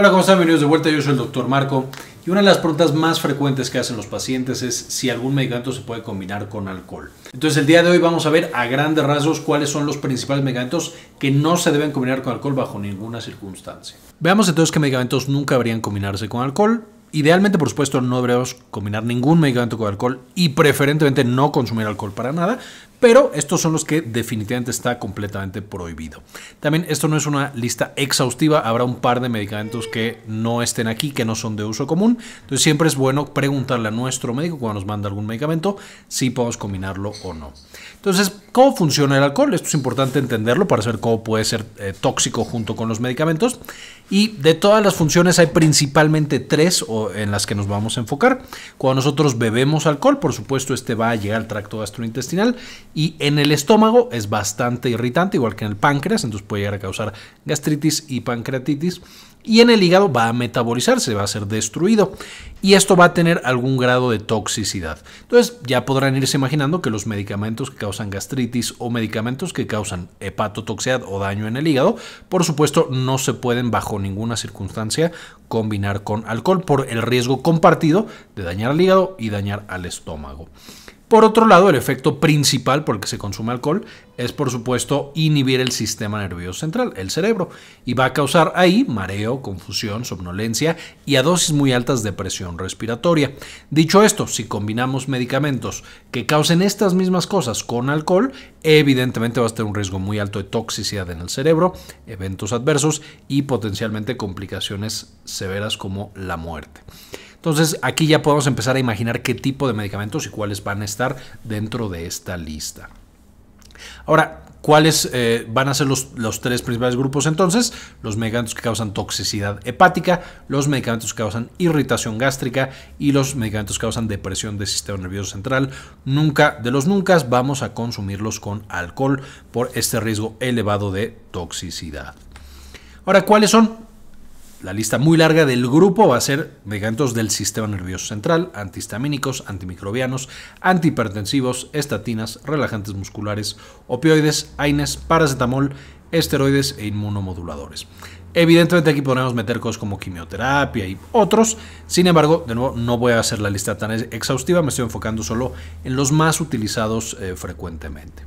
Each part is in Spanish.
Hola, ¿cómo están? Bienvenidos de vuelta. Yo soy el doctor Marco. Y una de las preguntas más frecuentes que hacen los pacientes es si algún medicamento se puede combinar con alcohol. Entonces, el día de hoy vamos a ver a grandes rasgos cuáles son los principales medicamentos que no se deben combinar con alcohol bajo ninguna circunstancia. Veamos entonces qué medicamentos nunca deberían combinarse con alcohol. Idealmente, por supuesto, no deberíamos combinar ningún medicamento con alcohol y preferentemente no consumir alcohol para nada, pero estos son los que definitivamente está completamente prohibido. También esto no es una lista exhaustiva, habrá un par de medicamentos que no estén aquí, que no son de uso común, entonces siempre es bueno preguntarle a nuestro médico cuando nos manda algún medicamento si podemos combinarlo o no. Entonces, ¿cómo funciona el alcohol? Esto es importante entenderlo para saber cómo puede ser eh, tóxico junto con los medicamentos. Y de todas las funciones hay principalmente tres en las que nos vamos a enfocar. Cuando nosotros bebemos alcohol, por supuesto, este va a llegar al tracto gastrointestinal y en el estómago es bastante irritante, igual que en el páncreas, entonces puede llegar a causar gastritis y pancreatitis. Y en el hígado va a metabolizarse, va a ser destruido. Y esto va a tener algún grado de toxicidad. Entonces ya podrán irse imaginando que los medicamentos que causan gastritis o medicamentos que causan hepatotoxicidad o daño en el hígado, por supuesto no se pueden bajo ninguna circunstancia combinar con alcohol por el riesgo compartido de dañar al hígado y dañar al estómago. Por otro lado, el efecto principal por el que se consume alcohol es, por supuesto, inhibir el sistema nervioso central, el cerebro, y va a causar ahí mareo, confusión, somnolencia y a dosis muy altas presión respiratoria. Dicho esto, si combinamos medicamentos que causen estas mismas cosas con alcohol, evidentemente va a tener un riesgo muy alto de toxicidad en el cerebro, eventos adversos y potencialmente complicaciones severas como la muerte. Entonces aquí ya podemos empezar a imaginar qué tipo de medicamentos y cuáles van a estar dentro de esta lista. Ahora, ¿Cuáles eh, van a ser los, los, tres principales grupos entonces? Los medicamentos que causan toxicidad hepática, los medicamentos que causan irritación gástrica y los medicamentos que causan depresión del sistema nervioso central. Nunca de los nunca vamos a consumirlos con alcohol por este riesgo elevado de toxicidad. Ahora, ¿cuáles son? la lista muy larga del grupo va a ser medicamentos del sistema nervioso central, antihistamínicos, antimicrobianos, antihipertensivos, estatinas, relajantes musculares, opioides, AINES, paracetamol, esteroides e inmunomoduladores. Evidentemente aquí podemos meter cosas como quimioterapia y otros, sin embargo, de nuevo, no voy a hacer la lista tan exhaustiva, me estoy enfocando solo en los más utilizados eh, frecuentemente.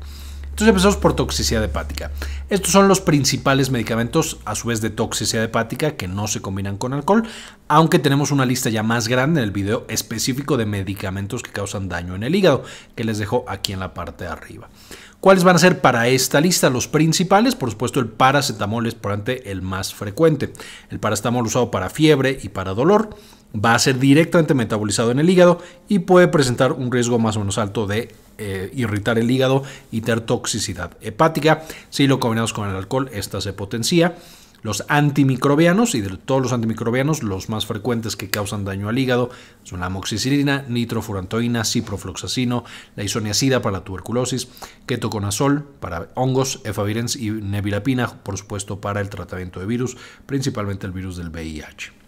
Entonces empezamos por toxicidad hepática. Estos son los principales medicamentos, a su vez de toxicidad hepática, que no se combinan con alcohol, aunque tenemos una lista ya más grande en el video específico de medicamentos que causan daño en el hígado, que les dejo aquí en la parte de arriba. ¿Cuáles van a ser para esta lista los principales? Por supuesto, el paracetamol es probablemente el más frecuente. El paracetamol usado para fiebre y para dolor va a ser directamente metabolizado en el hígado y puede presentar un riesgo más o menos alto de eh, irritar el hígado y tener toxicidad hepática. Si lo combinamos con el alcohol, esta se potencia. Los antimicrobianos, y de todos los antimicrobianos, los más frecuentes que causan daño al hígado son la amoxicilina, nitrofurantoína, ciprofloxacino, la isoniacida para la tuberculosis, ketoconazol para hongos, efavirenz y nevirapina, por supuesto, para el tratamiento de virus, principalmente el virus del VIH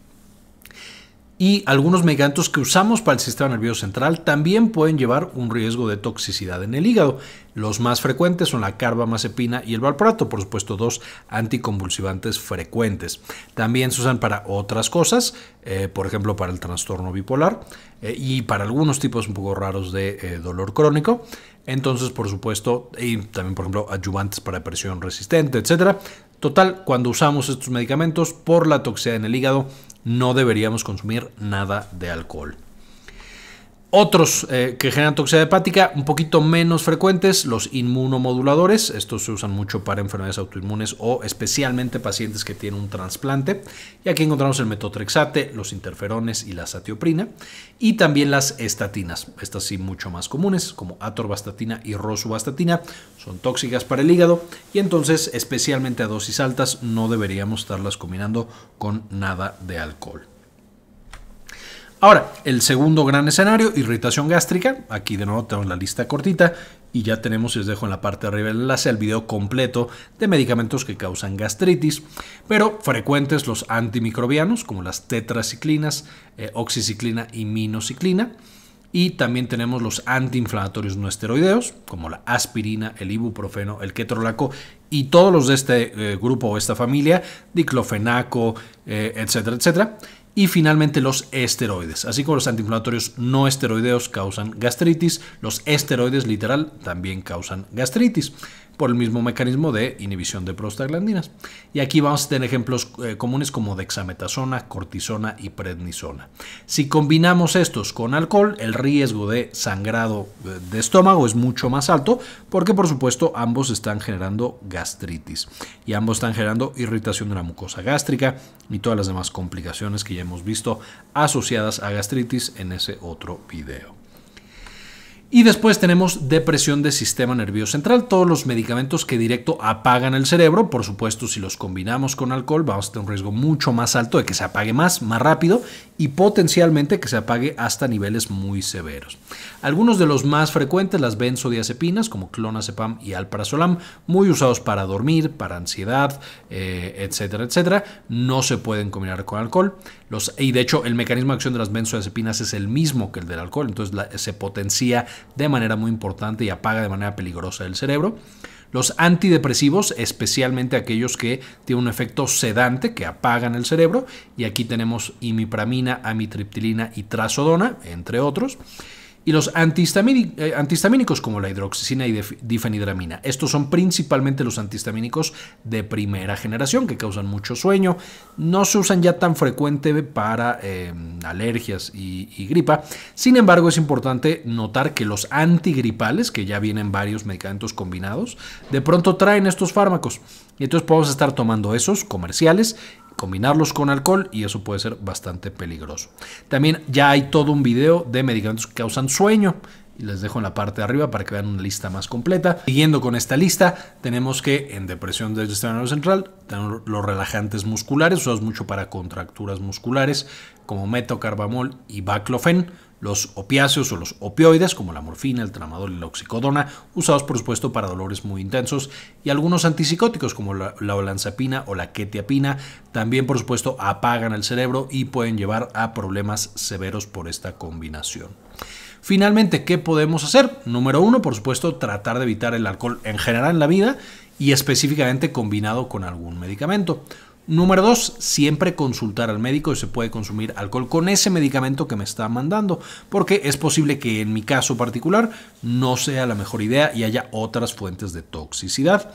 y algunos medicamentos que usamos para el sistema nervioso central también pueden llevar un riesgo de toxicidad en el hígado. Los más frecuentes son la carbamazepina y el valproato, por supuesto, dos anticonvulsivantes frecuentes. También se usan para otras cosas, eh, por ejemplo, para el trastorno bipolar eh, y para algunos tipos un poco raros de eh, dolor crónico. Entonces, por supuesto, y también, por ejemplo, adyuvantes para presión resistente, etcétera. Total, cuando usamos estos medicamentos por la toxicidad en el hígado, no deberíamos consumir nada de alcohol. Otros eh, que generan toxicidad hepática un poquito menos frecuentes, los inmunomoduladores. Estos se usan mucho para enfermedades autoinmunes o especialmente pacientes que tienen un trasplante. Y aquí encontramos el metotrexate, los interferones y la satioprina. Y también las estatinas, estas sí mucho más comunes, como atorvastatina y rosuvastatina. Son tóxicas para el hígado y entonces especialmente a dosis altas no deberíamos estarlas combinando con nada de alcohol. Ahora, el segundo gran escenario, irritación gástrica. Aquí de nuevo tenemos la lista cortita y ya tenemos, les dejo en la parte de arriba el enlace al video completo de medicamentos que causan gastritis, pero frecuentes los antimicrobianos como las tetraciclinas, eh, oxiciclina y minociclina. Y también tenemos los antiinflamatorios no esteroideos, como la aspirina, el ibuprofeno, el ketorolaco y todos los de este eh, grupo o esta familia, diclofenaco, eh, etcétera, etcétera y finalmente los esteroides. Así como los antiinflamatorios no esteroideos causan gastritis, los esteroides literal también causan gastritis por el mismo mecanismo de inhibición de prostaglandinas. Y aquí vamos a tener ejemplos eh, comunes como dexametasona, cortisona y prednisona. Si combinamos estos con alcohol, el riesgo de sangrado eh, de estómago es mucho más alto porque por supuesto ambos están generando gastritis y ambos están generando irritación de la mucosa gástrica y todas las demás complicaciones que ya hemos visto asociadas a gastritis en ese otro video. Y después tenemos depresión de sistema nervioso central, todos los medicamentos que directo apagan el cerebro. Por supuesto, si los combinamos con alcohol, vamos a tener un riesgo mucho más alto de que se apague más, más rápido y potencialmente que se apague hasta niveles muy severos. Algunos de los más frecuentes, las benzodiazepinas como clonazepam y alparazolam, muy usados para dormir, para ansiedad, eh, etcétera, etcétera, no se pueden combinar con alcohol. Los, y de hecho, el mecanismo de acción de las benzodiazepinas es el mismo que el del alcohol, entonces se potencia de manera muy importante y apaga de manera peligrosa el cerebro. Los antidepresivos, especialmente aquellos que tienen un efecto sedante, que apagan el cerebro. Y aquí tenemos imipramina, amitriptilina y trazodona, entre otros y los eh, antihistamínicos como la hidroxicina y difenidramina. Estos son principalmente los antihistamínicos de primera generación que causan mucho sueño. No se usan ya tan frecuente para em, alergias y, y, gripa. Sin embargo, es importante notar que los antigripales, que ya vienen varios medicamentos combinados, de pronto traen estos fármacos. Y entonces podemos estar tomando esos comerciales combinarlos con alcohol y eso puede ser bastante peligroso. También ya hay todo un video de medicamentos que causan sueño. Y les dejo en la parte de arriba para que vean una lista más completa. Siguiendo con esta lista, tenemos que en depresión del sistema nervioso central, tenemos los relajantes musculares, usados mucho para contracturas musculares, como metocarbamol y baclofen los opiáceos o los opioides, como la morfina, el tramadol y la oxicodona, usados por supuesto para dolores muy intensos, y algunos antipsicóticos como la, olanzapina o la ketiapina, también por supuesto apagan el cerebro y pueden llevar a problemas severos por esta combinación. Finalmente, ¿qué podemos hacer? Número uno, por supuesto, tratar de evitar el alcohol en general en la vida y específicamente combinado con algún medicamento. Número dos, siempre consultar al médico si se puede consumir alcohol con ese medicamento que me está mandando, porque es posible que en mi caso particular no sea la mejor idea y haya otras fuentes de toxicidad.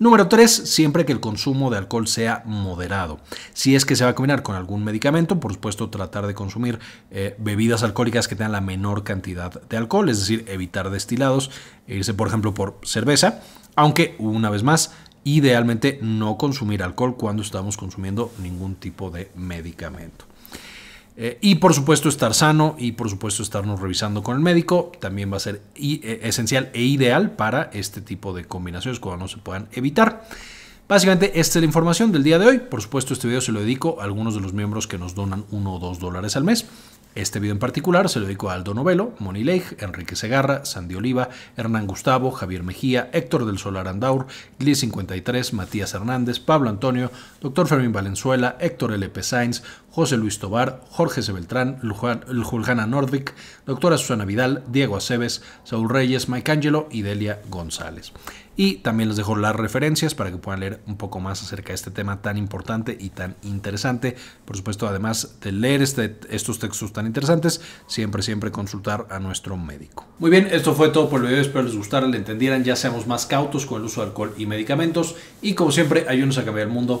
Número 3, siempre que el consumo de alcohol sea moderado. Si es que se va a combinar con algún medicamento, por supuesto tratar de consumir eh, bebidas alcohólicas que tengan la menor cantidad de alcohol, es decir, evitar destilados, e irse por ejemplo por cerveza, aunque una vez más idealmente no consumir alcohol cuando estamos consumiendo ningún tipo de medicamento. Eh, y por supuesto estar sano y por supuesto estarnos revisando con el médico también va a ser eh, esencial e ideal para este tipo de combinaciones cuando no se puedan evitar. Básicamente esta es la información del día de hoy. Por supuesto este video se lo dedico a algunos de los miembros que nos donan uno o dos dólares al mes. Este video en particular se lo dedico a Aldo Novelo, Moni Leigh, Enrique Segarra, Sandy Oliva, Hernán Gustavo, Javier Mejía, Héctor del Solar Andaur, Gli 53, Matías Hernández, Pablo Antonio, Dr. Fermín Valenzuela, Héctor L.P. Sainz, José Luis Tobar, Jorge Sebeltrán, Juliana Nordvik, Doctora Susana Vidal, Diego Aceves, Saúl Reyes, Mike Angelo y Delia González. Y también les dejo las referencias para que puedan leer un poco más acerca de este tema tan importante y tan interesante. Por supuesto, además de leer este, estos textos tan interesantes, siempre, siempre consultar a nuestro médico. Muy bien, esto fue todo por el video. Espero les gustara, le entendieran. Ya seamos más cautos con el uso de alcohol y medicamentos. Y como siempre, ayúdenos a cambiar el mundo